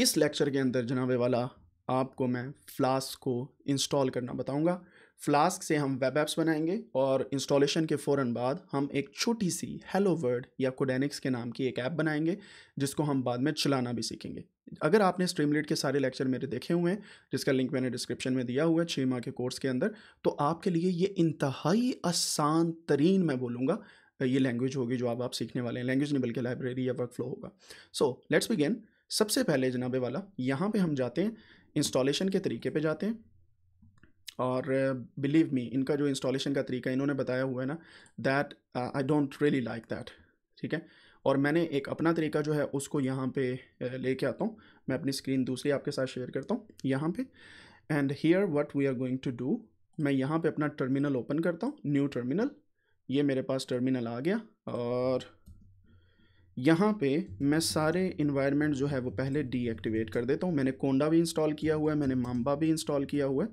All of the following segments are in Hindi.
इस लेक्चर के अंदर जनाबे वाला आपको मैं फ्लास्क को इंस्टॉल करना बताऊंगा फ्लास्क से हम वेब ऐप्स बनाएंगे और इंस्टॉलेशन के फ़ौर बाद हम एक छोटी सी हेलो वर्ड या कोडेनिक्स के नाम की एक ऐप बनाएंगे जिसको हम बाद में चलाना भी सीखेंगे अगर आपने स्ट्रीमलेट के सारे लेक्चर मेरे देखे हुए हैं जिसका लिंक मैंने डिस्क्रिप्शन में दिया हुआ है छः माह के कोर्स के अंदर तो आपके लिए ये इंतहाई आसान तरीन मैं बोलूँगा ये लैंग्वेज होगी जो आप, आप सीखने वाले हैं लैंग्वेज नहीं बल्कि लाइब्रेरी या वर्क फ्लो होगा सो लेट्स बिगेन सबसे पहले जनाबे वाला यहाँ पे हम जाते हैं इंस्टॉलेशन के तरीके पे जाते हैं और बिलीव मी इनका जो इंस्टॉलेशन का तरीका इन्होंने बताया हुआ है ना that I don't really like that ठीक है और मैंने एक अपना तरीका जो है उसको यहाँ पे uh, लेके आता हूँ मैं अपनी स्क्रीन दूसरी आपके साथ शेयर करता हूँ यहाँ पे and here what we are going to do मैं यहाँ पे अपना टर्मिनल ओपन करता हूँ न्यू टर्मिनल ये मेरे पास टर्मिनल आ गया और यहाँ पे मैं सारे इन्वायरमेंट जो है वो पहले डीएक्टिवेट कर देता हूँ मैंने कोंडा भी इंस्टॉल किया हुआ है मैंने मांबा भी इंस्टॉल किया हुआ है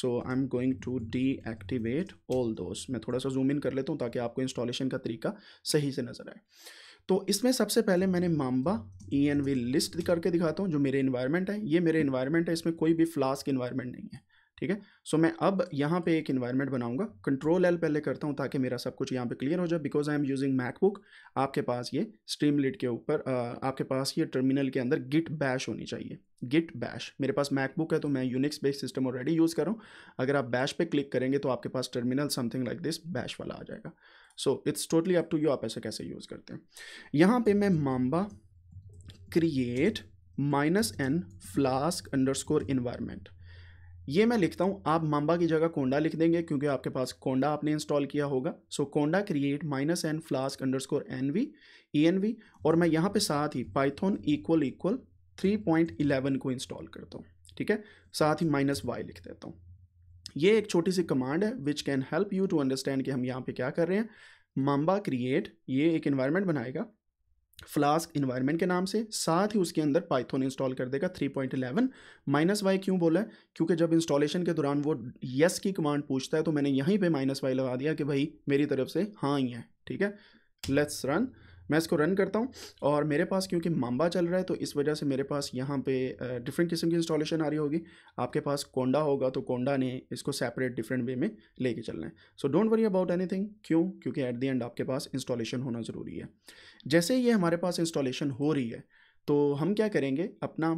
so I am going to deactivate all दोस्त मैं थोड़ा सा जूम इन कर लेता हूँ ताकि आपको इंस्टॉलेशन का तरीका सही से नज़र आए तो इसमें सबसे पहले मैंने mamba e N v list करके दिखाता हूँ जो मेरे इन्वायरमेंट है ये मेरे इन्वायरमेंट है इसमें कोई भी फ्लास्क इन्वायरमेंट नहीं है ठीक है सो मैं अब यहाँ पे एक इन्वायरमेंट बनाऊंगा कंट्रोल एल पहले करता हूँ ताकि मेरा सब कुछ यहाँ पे क्लियर हो जाए because I am using MacBook आपके पास ये स्ट्रीम लिट के ऊपर आपके पास ये टर्मिनल के अंदर गिट बैश होनी चाहिए गिट बैश मेरे पास मैकबुक है तो मैं Unix based system already use कर रहा हूँ अगर आप बैश पे क्लिक करेंगे तो आपके पास terminal something like this bash वाला आ जाएगा so it's totally up to you आप ऐसे कैसे यूज़ करते हैं यहाँ पे मैं mamba create minus n flask under score environment ये मैं लिखता हूँ आप माम्बा की जगह कोंडा लिख देंगे क्योंकि आपके पास कोंडा आपने इंस्टॉल किया होगा so conda create minus n flask under score e n v N n v मैं यहाँ पे साथ ही Python equal equal three point eleven को इंस्टॉल करता हूँ ठीक है साथ ही माइनस वाई लिख देता हूँ ये एक छोटी सी कमांड है which can help you to understand कि हम यहाँ पर क्या कर रहे हैं माम्बा क्रिएट ये एक इन्वायरमेंट बनाएगा फ्लास्क इन्वायरमेंट के नाम से साथ ही उसके अंदर पाइथन इंस्टॉल कर देगा 3.11 पॉइंट इलेवन माइनस वाई क्यों बोला है क्योंकि जब इंस्टॉलेशन के दौरान वो यस की कमांड पूछता है तो मैंने यहीं पे माइनस वाई लगा दिया कि भाई मेरी तरफ से हाँ ही है ठीक है लेट्स रन मैं इसको रन करता हूँ और मेरे पास क्योंकि मांबा चल रहा है तो इस वजह से मेरे पास यहाँ पे डिफरेंट किस्म की इंस्टॉलेशन आ रही होगी आपके पास कोंडा होगा तो कोंडा ने इसको सेपरेट डिफरेंट वे में लेके चलना है so don't worry about any क्यों क्योंकि एट दी एंड आपके पास इंस्टॉलेशन होना ज़रूरी है जैसे ये हमारे पास इंस्टॉलेशन हो रही है तो हम क्या करेंगे अपना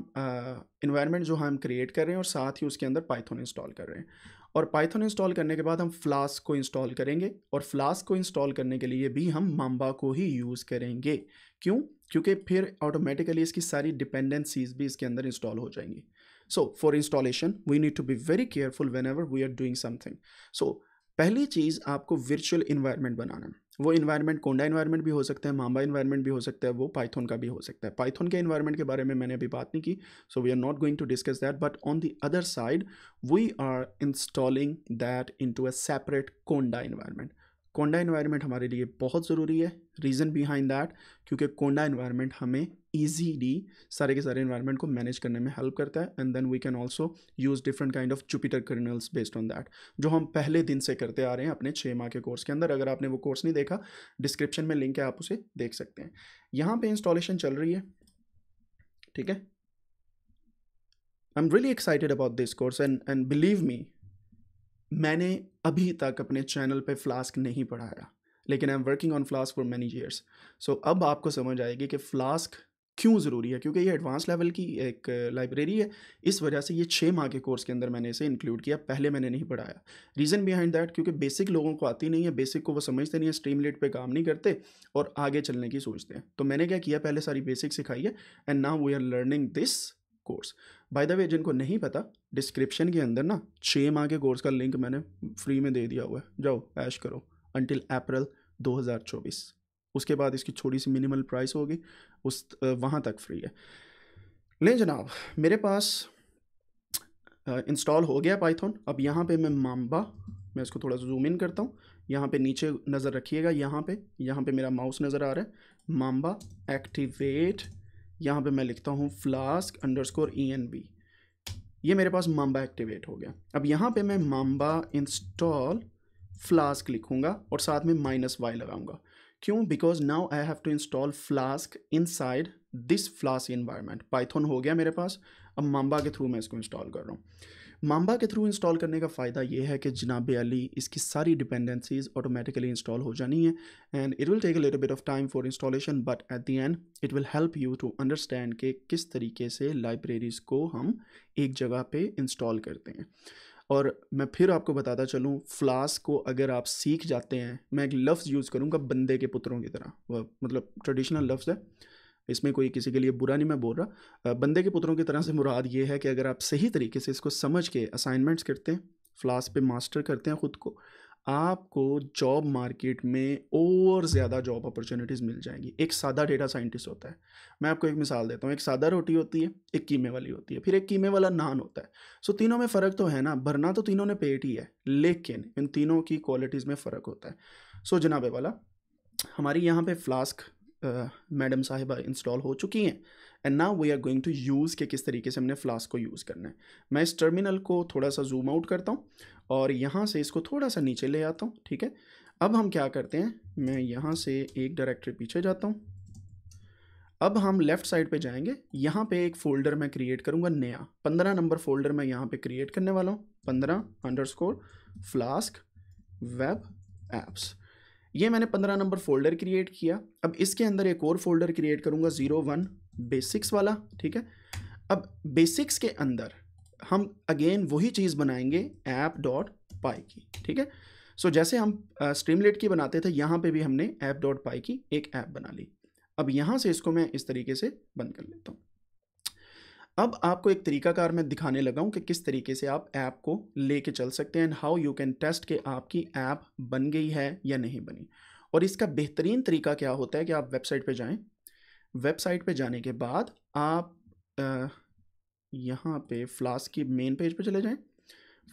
इन्वायरमेंट जो हम क्रिएट कर रहे हैं और साथ ही उसके अंदर पाइथन इंस्टॉल कर रहे हैं और पाइथन इंस्टॉल करने के बाद हम फ्लास्क को इंस्टॉल करेंगे और फ्लास्क को इंस्टॉल करने के लिए भी हम माम्बा को ही यूज़ करेंगे क्यों क्योंकि फिर ऑटोमेटिकली इसकी सारी डिपेंडेंसीज भी इसके अंदर इंस्टॉल हो जाएंगी so for installation we need to be very careful whenever we are doing something so पहली चीज़ आपको वर्चुअल इन्वायरमेंट बनाना है वो इन्वायरमेंट कोंडा इन्वायरमेंट भी हो सकता है मामा इन्वायरमेंट भी हो सकता है वो पाइथन का भी हो सकता है पाइथन के इन्वायरमेंट के बारे में मैंने अभी बात नहीं की so we are not going to discuss that but on the other side we are installing that in a separate conda environment conda environment हमारे लिए बहुत ज़रूरी है रीज़न बिहाइंड दैट क्योंकि कोंडा इन्वायरमेंट हमें ईजीली सारे के सारे इन्वायरमेंट को मैनेज करने में हेल्प करता है and then we can also use different kind of Jupyter kernels based on that जो हम पहले दिन से करते आ रहे हैं अपने छः माह के कोर्स के अंदर अगर आपने वो कोर्स नहीं देखा डिस्क्रिप्शन में लिंक है आप उसे देख सकते हैं यहाँ पर इंस्टॉलेशन चल रही है ठीक है I am really excited about this course and and believe me मैंने अभी तक अपने चैनल पर फ्लास्क नहीं पढ़ाया लेकिन I am working on flask for many years so अब आपको समझ आएगी कि फ्लास्क क्यों ज़रूरी है क्योंकि ये एडवांस लेवल की एक लाइब्रेरी है इस वजह से ये छः माह के कोर्स के अंदर मैंने इसे इंक्लूड किया पहले मैंने नहीं पढ़ाया रीज़न बिहाइंड दैट क्योंकि बेसिक लोगों को आती नहीं है बेसिक को वो समझते नहीं है स्ट्रीम लेट पर काम नहीं करते और आगे चलने की सोचते हैं तो मैंने क्या किया पहले सारी बेसिक सिखाई है and now we are learning this course by the way जिनको नहीं पता डिस्क्रिप्शन के अंदर ना छः माह के कोर्स का लिंक मैंने फ्री में दे दिया हुआ है जाओ ऐश करो अंटिल अप्रैल 2024 उसके बाद इसकी छोटी सी मिनिमल प्राइस होगी उस वहाँ तक फ्री है लें जनाब मेरे पास इंस्टॉल हो गया पाइथन अब यहाँ पे मैं मामबा मैं इसको थोड़ा जूम इन करता हूँ यहाँ पे नीचे नज़र रखिएगा यहाँ पे यहाँ पे मेरा माउस नज़र आ रहा है मामबा एक्टिवेट यहाँ पे मैं लिखता हूँ flask under score e n v ये मेरे पास मामबा एक्टिवेट हो गया अब यहाँ पे मैं मामबा इंस्टॉल फ्लास्क लिखूँगा और साथ में माइनस वाई लगाऊँगा क्यों because now I have to install flask inside this flask environment Python हो गया मेरे पास अब माम्बा के थ्रू मैं इसको इंस्टॉल कर रहा हूँ माम्बा के थ्रू इंस्टॉल करने का फ़ायदा ये है कि जनाब अली इसकी सारी डिपेंडेंसीज ऑटोमेटिकली इंस्टॉल हो जानी है and it will take a little bit of time for installation but at the end it will help you to understand कि किस तरीके से लाइब्रेरीज़ को हम एक जगह पे इंस्टॉल करते हैं और मैं फिर आपको बताता चलूँ फ्लास को अगर आप सीख जाते हैं मैं एक लफ्ज़ यूज़ करूँगा बंदे के पुत्रों की तरह वह मतलब ट्रेडिशनल लफ्ज़ है इसमें कोई किसी के लिए बुरा नहीं मैं बोल रहा बंदे के पुत्रों की तरह से मुराद ये है कि अगर आप सही तरीके से इसको समझ के असाइनमेंट्स करते हैं फ्लास पे मास्टर करते हैं ख़ुद को आपको जॉब मार्केट में और ज़्यादा जॉब अपॉर्चुनिटीज़ मिल जाएंगी एक सादा डेटा साइंटिस्ट होता है मैं आपको एक मिसाल देता हूँ एक सादा रोटी होती है एक कीमे वाली होती है फिर एक कीमे वाला नान होता है सो तीनों में फ़र्क तो है ना भरना तो तीनों ने पेट ही है लेकिन इन तीनों की क्वालिटीज़ में फ़र्क होता है सो जनाबे वाला हमारी यहाँ पर फ्लास्क मैडम साहिबा इंस्टॉल हो चुकी हैं and now we are going to use के किस तरीके से हमने फ्लास्क को यूज़ करना है मैं इस टर्मिनल को थोड़ा सा जूम आउट करता हूँ और यहाँ से इसको थोड़ा सा नीचे ले आता हूँ ठीक है अब हम क्या करते हैं मैं यहाँ से एक डायरेक्टरी पीछे जाता हूँ अब हम लेफ़्ट साइड पे जाएंगे यहाँ पे एक फ़ोल्डर मैं क्रिएट करूँगा नया पंद्रह नंबर फ़ोल्डर मैं यहाँ पे क्रिएट करने वाला हूँ पंद्रह under score flask web apps ये मैंने पंद्रह नंबर फ़ोल्डर क्रिएट किया अब इसके अंदर एक और फ़ोल्डर क्रिएट करूँगा ज़ीरो वन बेसिक्स वाला ठीक है अब बेसिक्स के अंदर हम अगेन वही चीज़ बनाएंगे ऐप डॉट पाई की ठीक है सो so, जैसे हम स्ट्रीमलेट की बनाते थे यहाँ पे भी हमने ऐप डॉट पाई की एक ऐप बना ली अब यहाँ से इसको मैं इस तरीके से बंद कर लेता हूँ अब आपको एक तरीकाकार मैं दिखाने लगा हूँ कि किस तरीके से आप ऐप को लेके चल सकते हैं and how you can test कि आपकी ऐप बन गई है या नहीं बनी और इसका बेहतरीन तरीका क्या होता है कि आप वेबसाइट पे जाएं वेबसाइट पे जाने के बाद आप यहाँ पे फ्लास्क की मेन पेज पे चले जाएं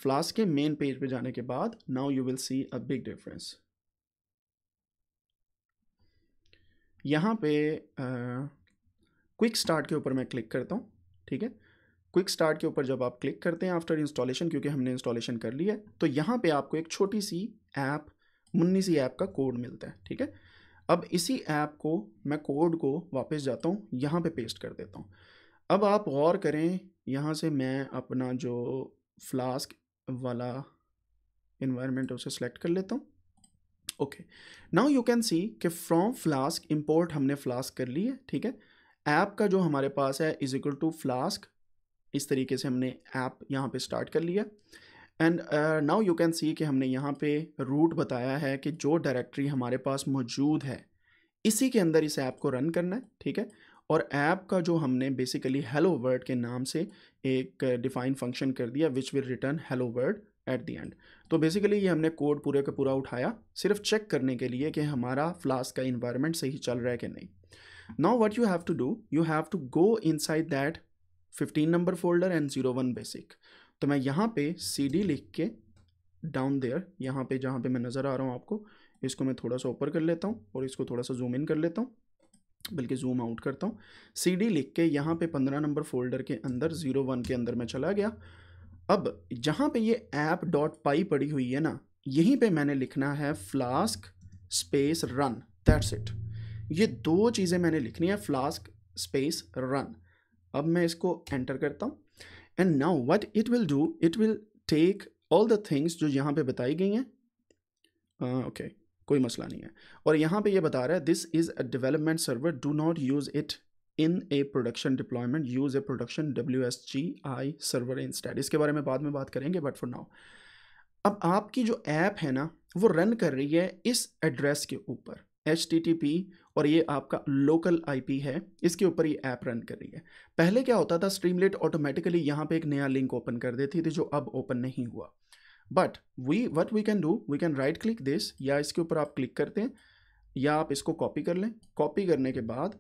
फ्लास्क के मेन पेज पे जाने के बाद now you will see a big difference यहाँ पे क्विक स्टार्ट के ऊपर मैं क्लिक करता हूँ ठीक है क्विक स्टार्ट के ऊपर जब आप क्लिक करते हैं आफ्टर इंस्टॉलेशन क्योंकि हमने इंस्टॉलेशन कर लिया है तो यहाँ पे आपको एक छोटी सी ऐप मुन्नी सी ऐप का कोड मिलता है ठीक है अब इसी ऐप को मैं कोड को वापस जाता हूँ यहाँ पे पेस्ट कर देता हूँ अब आप गौर करें यहाँ से मैं अपना जो फ्लास्क वाला इन्वायरमेंट उसे सेलेक्ट कर लेता हूँ okay now you can see कि फ्रॉम फ्लास्क इंपोर्ट हमने फ्लास्क कर ली है ठीक है ऐप का जो हमारे पास है इज इक्वल टू फ्लास्क इस तरीके से हमने ऐप यहाँ पे स्टार्ट कर लिया and now you can see कि हमने यहाँ पे रूट बताया है कि जो डायरेक्टरी हमारे पास मौजूद है इसी के अंदर इस ऐप को रन करना है ठीक है और ऐप का जो हमने बेसिकली हेलो वर्ड के नाम से एक डिफाइन फंक्शन कर दिया which will return hello world at the end तो बेसिकली ये हमने कोड पूरे का पूरा उठाया सिर्फ चेक करने के लिए कि हमारा फ्लास्क का इन्वायरमेंट सही चल रहा है कि नहीं now what you have to do you have to go inside that fifteen number folder and zero one basic तो मैं यहाँ पे सी डी लिख के डाउन देयर यहाँ पे जहाँ पे मैं नज़र आ रहा हूँ आपको इसको मैं थोड़ा सा ऊपर कर लेता हूँ और इसको थोड़ा सा जूम इन कर लेता हूँ बल्कि जूम आउट करता हूँ सी डी लिख के यहाँ पे पंद्रह नंबर फोल्डर के अंदर ज़ीरो वन के अंदर मैं चला गया अब जहाँ पे ये ऐप डॉट पाई पड़ी हुई है ना यहीं पे मैंने लिखना है flask space run that's it ये दो चीज़ें मैंने लिखनी है फ्लास्क स्पेस रन अब मैं इसको एंटर करता हूँ and now what it will do it will take all the things जो यहाँ पे बताई गई हैं ओके हाँ, कोई मसला नहीं है और यहाँ पे ये बता रहा है this is a development server do not use it in a production deployment use a production W S G I server instead इसके बारे में बाद में बात करेंगे बट फॉर नाउ अब आपकी जो ऐप है ना वो रन कर रही है इस एड्रेस के ऊपर एच और ये आपका लोकल आईपी है इसके ऊपर ये ऐप रन कर रही है पहले क्या होता था स्ट्रीमलेट ऑटोमेटिकली यहाँ पे एक नया लिंक ओपन कर देती थी जो अब ओपन नहीं हुआ but we what we can do we can right click this या इसके ऊपर आप क्लिक करते हैं या आप इसको कॉपी कर लें कॉपी करने के बाद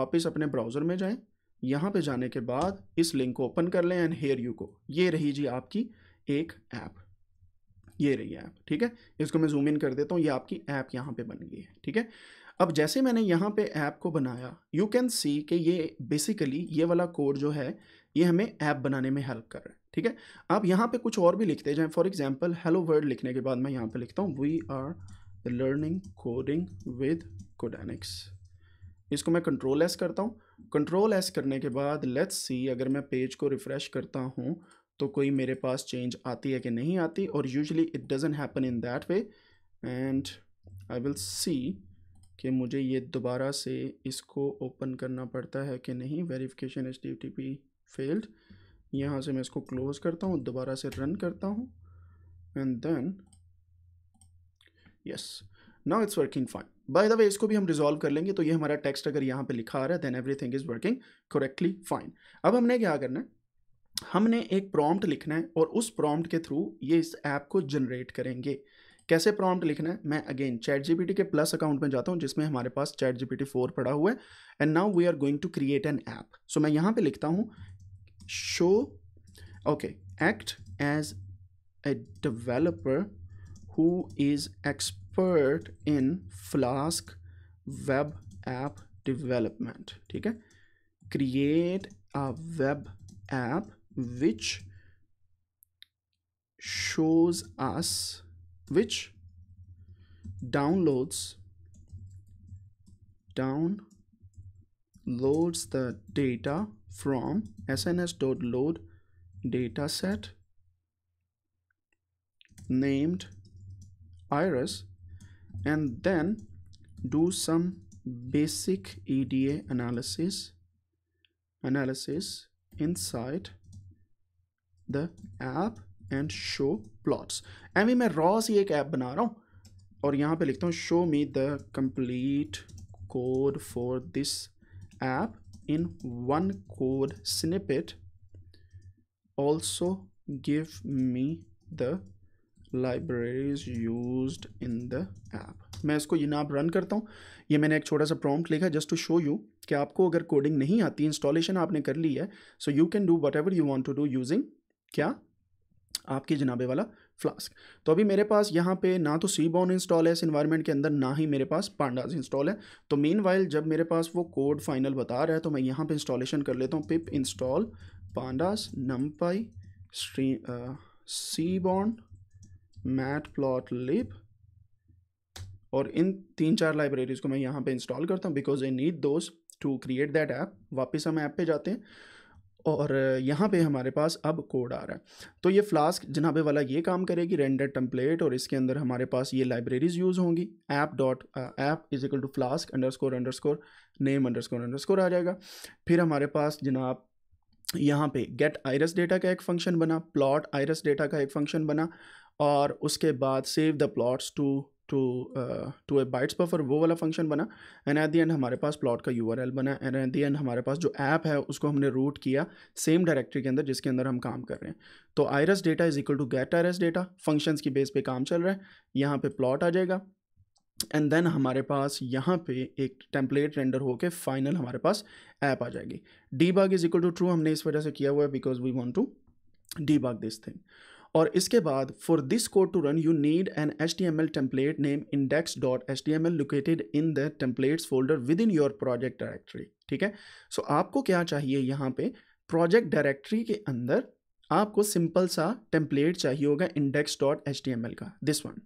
वापस अपने ब्राउज़र में जाएं यहाँ पे जाने के बाद इस लिंक को ओपन कर लें एंड हेयर यू को ये रही जी आपकी एक ऐप ये रही ऐप ठीक है इसको मैं जूम इन कर देता हूँ ये आपकी ऐप यहाँ पे बन गई है ठीक है अब जैसे मैंने यहाँ पे ऐप को बनाया यू कैन सी कि ये बेसिकली ये वाला कोड जो है ये हमें ऐप बनाने में हेल्प कर रहा है ठीक है आप यहाँ पे कुछ और भी लिखते जाएं फॉर एग्जाम्पल हेलो वर्ड लिखने के बाद मैं यहाँ पे लिखता हूँ we are learning coding with Codanics इसको मैं कंट्रोल एस करता हूँ कंट्रोल एस करने के बाद लेट्स सी अगर मैं पेज को रिफ़्रेश करता हूँ तो कोई मेरे पास चेंज आती है कि नहीं आती और usually it doesn't happen in that way and I will see कि मुझे ये दोबारा से इसको ओपन करना पड़ता है कि नहीं verification H T T P failed यहाँ से मैं इसको क्लोज करता हूँ दोबारा से रन करता हूँ and then yes now it's working fine by the way इसको भी हम रिजॉल्व कर लेंगे तो ये हमारा टेक्स्ट अगर यहाँ पे लिखा आ रहा है then everything is working correctly fine अब हमने क्या करना है हमने एक प्रॉम्प्ट लिखना है और उस प्रॉम्प्ट के थ्रू ये इस ऐप को जनरेट करेंगे कैसे प्रॉम्प्ट लिखना है मैं अगेन चैट जीपीटी के प्लस अकाउंट में जाता हूँ जिसमें हमारे पास चैट जीपीटी फोर पड़ा हुआ है and now we are going to create an app so मैं यहाँ पे लिखता हूँ so okay act as a developer who is expert in Flask web app development ठीक है create a web app which shows us which downloads downloads the data from sns.load dataset named iris and then do some basic EDA analysis analysis inside the app and show plots एम मैं रॉ सी एक ऐप बना रहा हूँ और यहाँ पे लिखता हूँ show me the complete code for this app in one code snippet also give me the libraries use in the app मैं इसको ये नाप रन करता हूँ ये मैंने एक छोटा सा प्रॉम्प्ट लिखा जस्ट टू शो यू कि आपको अगर कोडिंग नहीं आती इंस्टॉलेशन आपने कर ली है so you can do whatever you want to do using क्या आपके जनाबे वाला फ्लास्क तो अभी मेरे पास यहाँ पे ना तो सी बॉन इंस्टॉल है इस इन्वायरमेंट के अंदर ना ही मेरे पास पांडाज इंस्टॉल है तो मेन वाइल जब मेरे पास वो कोड फाइनल बता रहा है तो मैं यहाँ पे इंस्टॉलेशन कर लेता हूँ पिप इंस्टॉल पांडास नम पाई सी बॉन मैट प्लॉट लिप और इन तीन चार लाइब्रेरीज़ को मैं यहाँ पे इंस्टॉल करता हूँ because I need those to create that app वापस हम ऐप पे जाते हैं और यहाँ पे हमारे पास अब कोड आ रहा है तो ये फ्लास्क जनाबे वाला ये काम करेगी रेंडर टम्पलेट और इसके अंदर हमारे पास ये लाइब्रेरीज यूज़ होंगी app dot app is equal to Flask under underscore underscore name underscore underscore आ जाएगा फिर हमारे पास जनाब यहाँ पे गेट आयरस डेटा का एक फंक्शन बना प्लॉट आयरस डेटा का एक फंक्शन बना और उसके बाद save the plots to to to a bytes buffer वो वाला फंक्शन बना एंड एट दी एंड हमारे पास प्लॉट का यू आर एल बना एंड एट दी एंड हमारे पास जो ऐप है उसको हमने रूट किया सेम डायरेक्टरी के अंदर जिसके अंदर हम काम कर रहे हैं तो iris data is equal to get iris data functions की बेस पे काम चल रहा है यहाँ पे प्लॉट आ जाएगा एंड देन हमारे पास यहाँ पे एक टेम्पलेट रेंडर होके फाइनल हमारे पास ऐप आ जाएगी debug is equal to true हमने इस वजह से किया हुआ है because we want to debug this thing और इसके बाद for this code to run you need an H T M L template name index dot H T M L located in the templates folder within your project directory ठीक है सो so, आपको क्या चाहिए यहाँ पे प्रोजेक्ट डायरेक्टरी के अंदर आपको सिंपल सा टेम्पलेट चाहिए होगा index dot H T M L का this one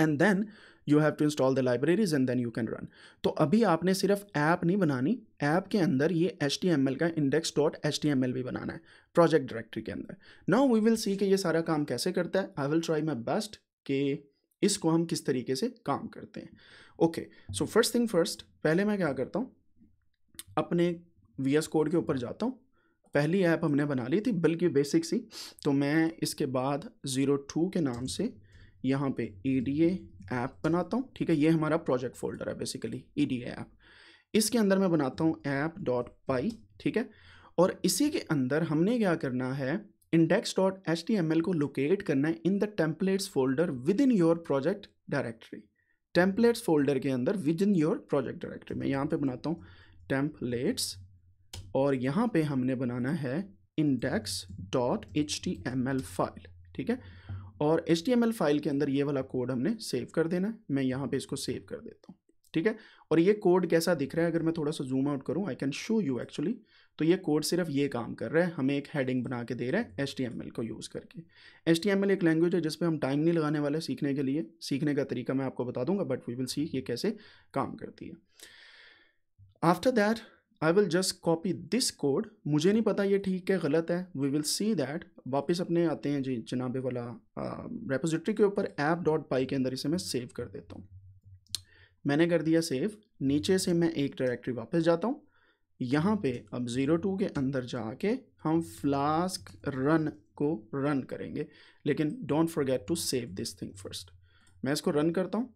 and then you have to install the libraries and then you can run तो अभी आपने सिर्फ ऐप नहीं बनानी ऐप के अंदर ये एच टी एम एल का index dot H T M L भी बनाना है प्रोजेक्ट डायरेक्टरी के अंदर नाउ वी विल सी कि ये सारा काम कैसे करता है I will try my best कि इसको हम किस तरीके से काम करते हैं okay so first thing first पहले मैं क्या करता हूँ अपने वी एस कोड के ऊपर जाता हूँ पहली ऐप हमने बना ली थी बल्कि बेसिक सी तो मैं इसके बाद ज़ीरो टू के नाम से यहाँ पे ई e डी ऐप बनाता हूँ ठीक है ये हमारा प्रोजेक्ट फोल्डर है बेसिकली ई डी ऐप इसके अंदर मैं बनाता हूँ ऐप डॉट पाई ठीक है और इसी के अंदर हमने क्या करना है index dot H T M L को लोकेट करना है in the templates folder within your project directory templates folder के अंदर within your project directory मैं यहाँ पे बनाता हूँ टेम्पलेट्स और यहाँ पे हमने बनाना है index dot H T M L file ठीक है और एच फाइल के अंदर ये वाला कोड हमने सेव कर देना है मैं यहाँ पे इसको सेव कर देता हूँ ठीक है और ये कोड कैसा दिख रहा है अगर मैं थोड़ा सा जूम आउट करूँ I can show you actually तो ये कोड सिर्फ ये काम कर रहा है हमें एक हेडिंग बना के दे रहा है एच को यूज़ करके एच एक लैंग्वेज है जिस पर हम टाइम नहीं लगाने वाले सीखने के लिए सीखने का तरीका मैं आपको बता दूंगा बट वी विल सी ये कैसे काम करती है after that I will just copy this code मुझे नहीं पता ये ठीक है गलत है वी विल सी दैट वापस अपने आते हैं जी जनाबे वाला रेपोजिटरी के ऊपर ऐप डॉट पाई के अंदर इसे मैं सेव कर देता हूँ मैंने कर दिया सेव नीचे से मैं एक डायरेक्टरी वापस जाता हूँ यहाँ पे अब ज़ीरो टू के अंदर जाके हम फ्लास्क रन को रन करेंगे लेकिन don't forget to save this thing first मैं इसको रन करता हूँ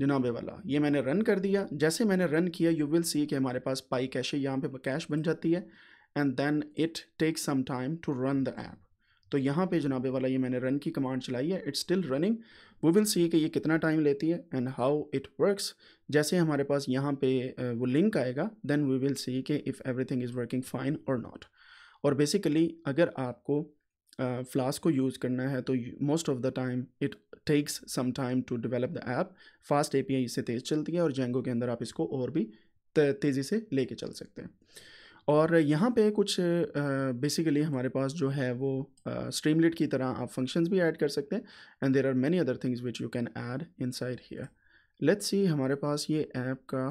जनाबे वाला ये मैंने रन कर दिया जैसे मैंने रन किया यू विल सी कि हमारे पास पाई कैश है यहाँ पे कैश बन जाती है and then it take some time to run the app तो यहाँ पे जनाबे वाला ये मैंने रन की कमांड चलाई है it's still running we will see कि ये कितना टाइम लेती है एंड हाउ इट वर्क्स जैसे हमारे पास यहाँ पे वो लिंक आएगा देन वी विल सी कि if everything is working fine और नॉट और बेसिकली अगर आपको फ्लास्क को यूज़ करना है तो most of the time it takes some time to develop the app fast आई इससे तेज़ चलती है और जेंगो के अंदर आप इसको और भी तेज़ी से लेके चल सकते हैं और यहाँ पे कुछ बेसिकली uh, हमारे पास जो है वो स्ट्रीमलेट uh, की तरह आप फंक्शंस भी ऐड कर सकते हैं and there are many other things which you can add inside here let's see हमारे पास ये ऐप का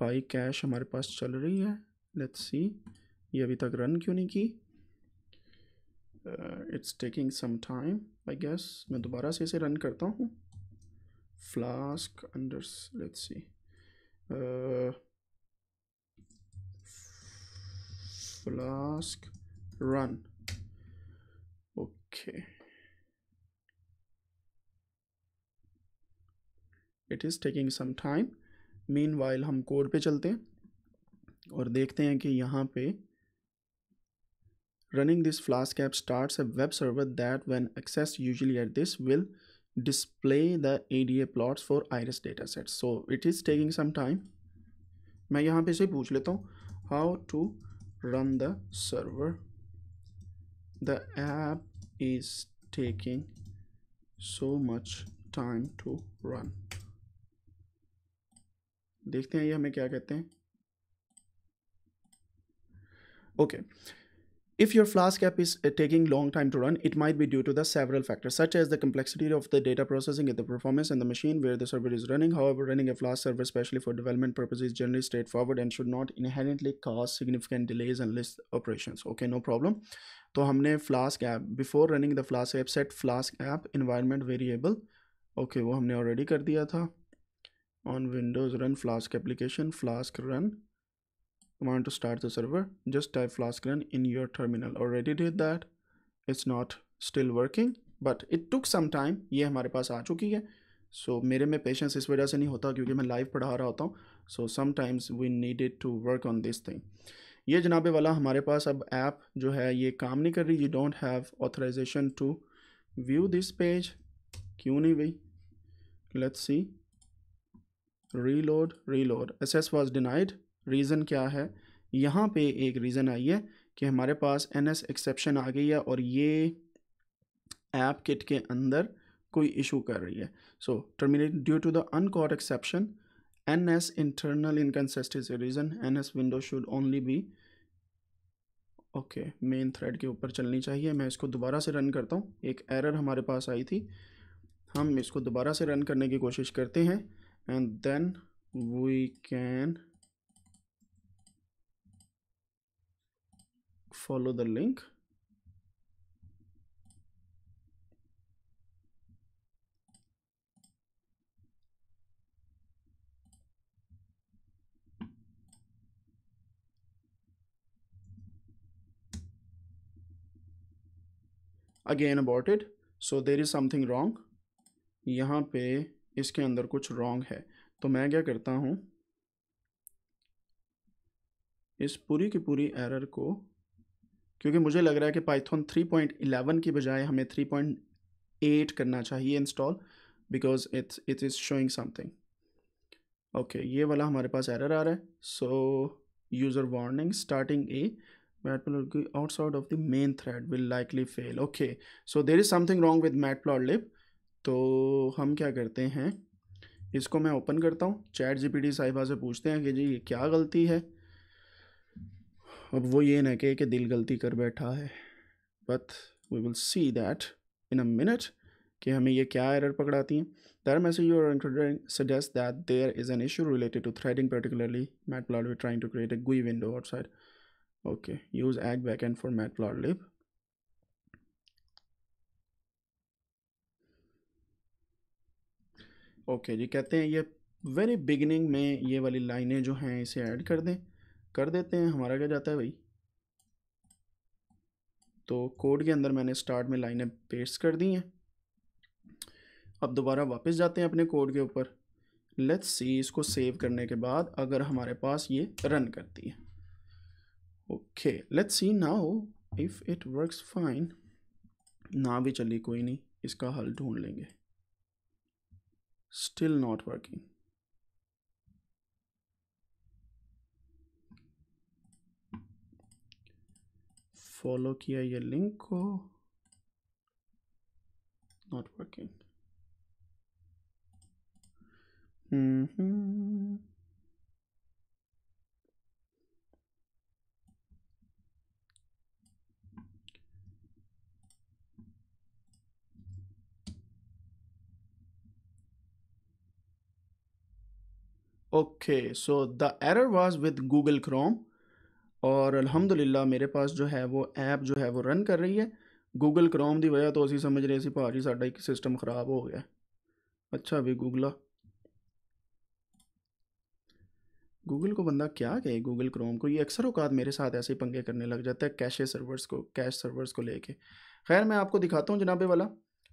पाई कैश हमारे पास चल रही है लेट्स सी ये अभी तक रन क्यों नहीं की it's taking some time I guess मैं दोबारा से इसे रन करता हूँ flask under let's see Flask run okay it is taking some time meanwhile हम कोड पे चलते हैं और देखते हैं कि यहाँ पे Running this Flask app starts a web server that when accessed usually at this will display the ADA plots for iris datasets. So it is taking some time. मैं यहाँ पे से पूछ लेता हूँ how to run the server. The app is taking so much time to run. देखते हैं ये हमें क्या कहते okay. If your Flask app is uh, taking long time to run, it might be due to the several factors such as the complexity of the data processing and the performance and the machine where the server is running. However, running a Flask server especially for development purposes is generally straightforward and should not inherently cause significant delays and list operations. Okay, no problem. तो हमने Flask app before running the Flask app set Flask app environment variable. Okay, we हमने already done दिया On Windows run Flask application Flask run want to start the server just type run in your terminal already did that it's not still working but it took some time Yeah, हमारे पास आ चुकी है so, मेरे में पेशेंस इस वजह से नहीं होता क्योंकि मैं लाइव पढ़ा रहा होता हूँ so sometimes we needed to work on this thing ये जनाबे वाला हमारे पास अब ऐप जो है ये काम नहीं कर रही you don't have authorization to view this page क्यों नहीं भाई Let's see. reload reload access was denied reason क्या है यहाँ पे एक रीज़न आई है कि हमारे पास एन एस एक्सेप्शन आ गई है और ये ऐप किट के अंदर कोई इशू कर रही है so terminate due to the uncaught exception N S internal a reason N S window should only be okay main thread के ऊपर चलनी चाहिए मैं इसको दोबारा से रन करता हूँ एक एरर हमारे पास आई थी हम इसको दोबारा से रन करने की कोशिश करते हैं and then we can follow the link again about it so there is something wrong यहाँ पे इसके अंदर कुछ रॉन्ग है तो मैं क्या करता हूँ इस पूरी की पूरी एरर को क्योंकि मुझे लग रहा है कि पाइथन 3.11 की बजाय हमें 3.8 करना चाहिए install because it's it is showing something okay ये वाला हमारे पास एरर आ रहा है so user warning starting a of the main thread will likely fail okay so there is something wrong with Matplotlib तो हम क्या करते हैं इसको मैं ओपन करता हूँ चैट जी जीपीटी साहिबा से पूछते हैं कि जी ये क्या गलती है अब वो ये ना कहे कि दिल गलती कर बैठा है but we will see that in a minute कि हमें ये क्या एरर पकड़ाती हैं the message you are including suggest that there is an issue related to threading particularly Matplotlib we trying to create a GUI window outside back end for Matplotlib okay जी कहते हैं ये वेरी बिगिनिंग में ये वाली लाइनें जो हैं इसे ऐड कर दें कर देते हैं हमारा क्या जाता है भाई तो कोड के अंदर मैंने स्टार्ट में लाइनें पेस्ट कर दी हैं अब दोबारा वापस जाते हैं अपने कोड के ऊपर लेट्स सी इसको सेव करने के बाद अगर हमारे पास ये रन करती है okay let's see now if it works fine ना भी चली कोई नहीं इसका हल ढूंढ लेंगे स्टिल नॉट वर्किंग फॉलो किया ये लिंक को not working okay so the error was with google chrome और अल्हम्दुलिल्लाह मेरे पास जो है वो ऐप जो है वो रन कर रही है गूगल क्रोम की वजह तो अभी समझ रहे भाजी साढ़ा एक सिस्टम ख़राब हो गया अच्छा भी गूगला गूगल को बंदा क्या कहे गूगल क्रोम को ये अक्सर अवकात मेरे साथ ऐसे ही पंगे करने लग जाता है कैशे सर्वर्स को कैश सर्वर्स को लेके खैर मैं आपको दिखाता हूँ जनाबे वाला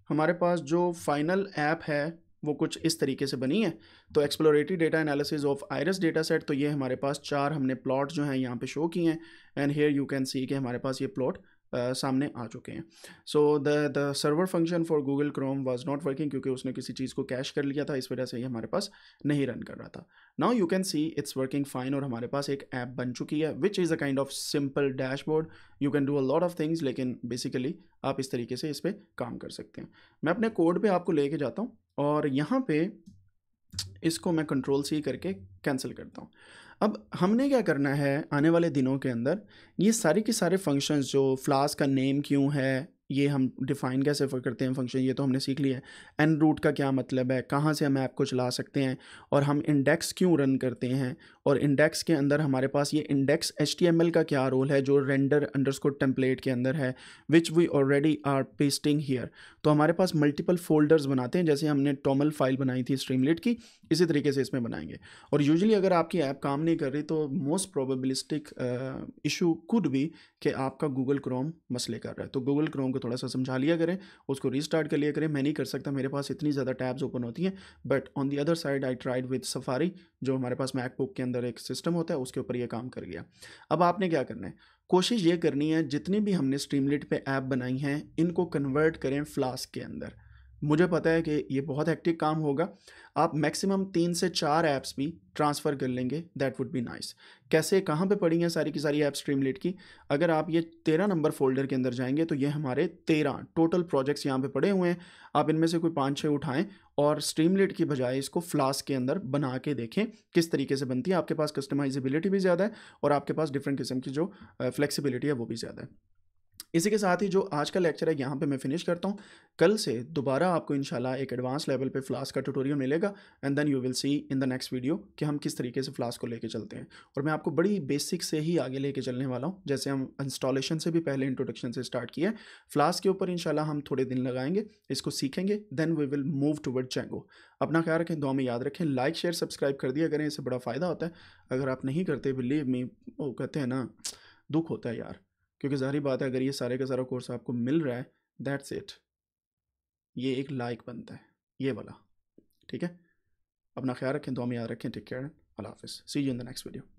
हमारे पास जो फाइनल ऐप है वो कुछ इस तरीके से बनी है तो exploratory data analysis of iris data set तो ये हमारे पास चार हमने प्लॉट जो हैं यहाँ पे शो किए हैं and here you can see कि हमारे पास ये प्लॉट Uh, सामने आ चुके हैं so the the server function for Google Chrome was not working क्योंकि उसने किसी चीज़ को कैश कर लिया था इस वजह से ये हमारे पास नहीं रन कर रहा था now you can see it's working fine और हमारे पास एक ऐप बन चुकी है which is a kind of simple dashboard you can do a lot of things लेकिन बेसिकली आप इस तरीके से इस पर काम कर सकते हैं मैं अपने कोड पर आपको लेके जाता हूँ और यहाँ पे इसको मैं कंट्रोल सी करके कैंसिल करता हूँ अब हमने क्या करना है आने वाले दिनों के अंदर ये सारे के सारे फंक्शंस जो फ्लास्क का नेम क्यों है ये हम डिफ़ाइन कैसे करते हैं फंक्शन ये तो हमने सीख लिया है एन रूट का क्या मतलब है कहाँ से हम ऐप को चला सकते हैं और हम इंडेक्स क्यों रन करते हैं और इंडेक्स के अंदर हमारे पास ये इंडेक्स एच का क्या रोल है जो रेंडर अंडरस्कोर टेम्पलेट के अंदर है which we already are pasting here तो हमारे पास मल्टीपल फोल्डर्स बनाते हैं जैसे हमने टॉमल फाइल बनाई थी स्ट्रीमलेट की इसी तरीके से इसमें बनाएंगे और यूजली अगर आपकी ऐप काम नहीं कर रही तो मोस्ट प्रोबेबलिस्टिक इशू कुड भी कि आपका गूगल क्रोम मसले कर रहा है तो गूगल क्रोम को थोड़ा सा समझा लिया करें उसको रीस्टार्ट कर लिया करें मैं नहीं कर सकता मेरे पास इतनी ज़्यादा टैब्स ओपन होती हैं but on the other side I tried with Safari जो हमारे पास मैकबुक के अंदर एक सिस्टम होता है उसके ऊपर ये काम कर गया अब आपने क्या करना है कोशिश ये करनी है जितनी भी हमने स्ट्रीमलिट पे ऐप बनाई हैं इनको कन्वर्ट करें फ्लास्क के अंदर मुझे पता है कि ये बहुत हेक्टिक काम होगा आप मैक्सिमम तीन से चार ऐप्स भी ट्रांसफ़र कर लेंगे दैट वुड बी नाइस कैसे कहाँ पे पड़ी हैं सारी की सारी ऐप्स स्ट्रीमलेट की अगर आप ये तेरह नंबर फोल्डर के अंदर जाएंगे तो ये हमारे तेरह टोटल प्रोजेक्ट्स यहाँ पे पड़े हुए हैं आप इनमें से कोई पाँच छः उठाएँ और स्ट्रीमलेट की बजाय इसको फ्लास्क के अंदर बना के देखें किस तरीके से बनती है आपके पास कस्टमाइजेबिलिटी भी ज़्यादा है और आपके पास डिफरेंट किस्म की जो फ्लेक्सीबिलिटी है वो भी ज़्यादा है इसी के साथ ही जो आज का लेक्चर है यहाँ पे मैं फिनिश करता हूँ कल से दोबारा आपको इनशाला एक एडवांस लेवल पे फ्लास का ट्यूटोरियल मिलेगा and then you will see in the next video कि हम किस तरीके से फ्लास को लेके चलते हैं और मैं आपको बड़ी बेसिक से ही आगे लेके चलने वाला हूँ जैसे हम इंस्टॉलेशन से भी पहले इंट्रोडक्शन से स्टार्ट किया है फ्लास के ऊपर इनशाला हम थोड़े दिन लगाएंगे इसको सीखेंगे then we will move toward Django अपना ख्याल रखें दुआ में याद रखें लाइक शेयर सब्सक्राइब कर दिया करें इससे बड़ा फ़ायदा होता है अगर आप नहीं करते बिलीव मी वो कहते हैं ना दुख होता है यार क्योंकि जहरी बात है अगर ये सारे का सारा कोर्स आपको मिल रहा है दैट्स इट ये एक लाइक बनता है ये वाला ठीक है अपना ख्याल रखें दो में याद रखें टेक केयर अल्लाह हाफिज़ see you in the next video